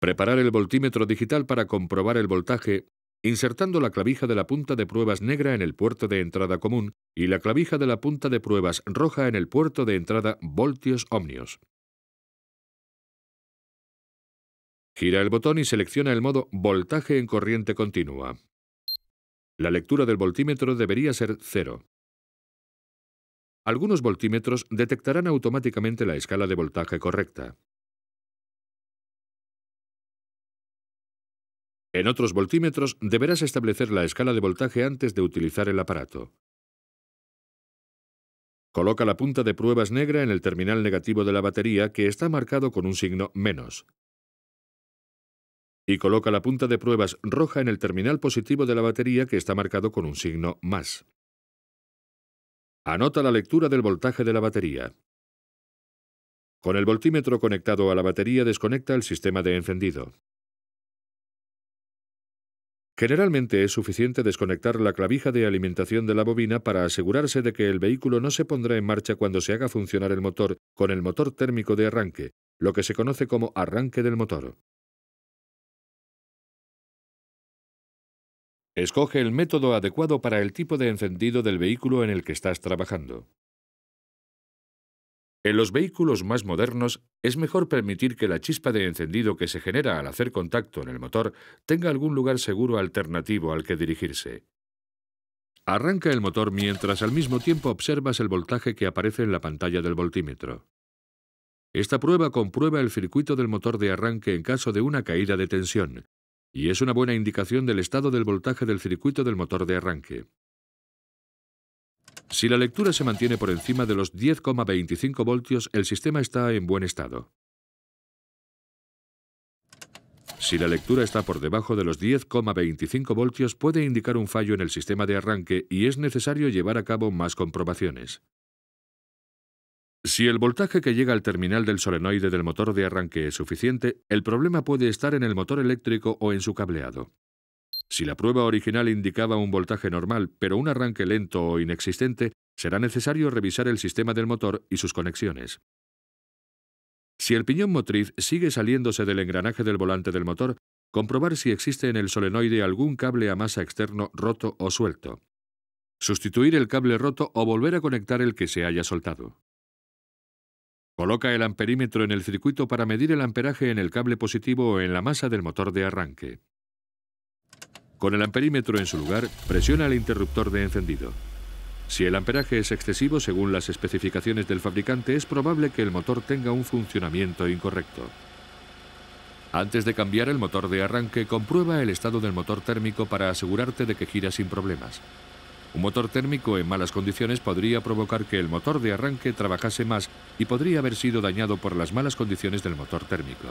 Preparar el voltímetro digital para comprobar el voltaje insertando la clavija de la punta de pruebas negra en el puerto de entrada común y la clavija de la punta de pruebas roja en el puerto de entrada voltios omnios. Gira el botón y selecciona el modo voltaje en corriente continua. La lectura del voltímetro debería ser cero. Algunos voltímetros detectarán automáticamente la escala de voltaje correcta. En otros voltímetros deberás establecer la escala de voltaje antes de utilizar el aparato. Coloca la punta de pruebas negra en el terminal negativo de la batería que está marcado con un signo menos. Y coloca la punta de pruebas roja en el terminal positivo de la batería que está marcado con un signo más. Anota la lectura del voltaje de la batería. Con el voltímetro conectado a la batería desconecta el sistema de encendido. Generalmente es suficiente desconectar la clavija de alimentación de la bobina para asegurarse de que el vehículo no se pondrá en marcha cuando se haga funcionar el motor con el motor térmico de arranque, lo que se conoce como arranque del motor. Escoge el método adecuado para el tipo de encendido del vehículo en el que estás trabajando. En los vehículos más modernos es mejor permitir que la chispa de encendido que se genera al hacer contacto en el motor tenga algún lugar seguro alternativo al que dirigirse. Arranca el motor mientras al mismo tiempo observas el voltaje que aparece en la pantalla del voltímetro. Esta prueba comprueba el circuito del motor de arranque en caso de una caída de tensión, y es una buena indicación del estado del voltaje del circuito del motor de arranque. Si la lectura se mantiene por encima de los 10,25 voltios, el sistema está en buen estado. Si la lectura está por debajo de los 10,25 voltios, puede indicar un fallo en el sistema de arranque y es necesario llevar a cabo más comprobaciones. Si el voltaje que llega al terminal del solenoide del motor de arranque es suficiente, el problema puede estar en el motor eléctrico o en su cableado. Si la prueba original indicaba un voltaje normal, pero un arranque lento o inexistente, será necesario revisar el sistema del motor y sus conexiones. Si el piñón motriz sigue saliéndose del engranaje del volante del motor, comprobar si existe en el solenoide algún cable a masa externo roto o suelto. Sustituir el cable roto o volver a conectar el que se haya soltado. Coloca el amperímetro en el circuito para medir el amperaje en el cable positivo o en la masa del motor de arranque. Con el amperímetro en su lugar, presiona el interruptor de encendido. Si el amperaje es excesivo según las especificaciones del fabricante, es probable que el motor tenga un funcionamiento incorrecto. Antes de cambiar el motor de arranque, comprueba el estado del motor térmico para asegurarte de que gira sin problemas. Un motor térmico en malas condiciones podría provocar que el motor de arranque trabajase más y podría haber sido dañado por las malas condiciones del motor térmico.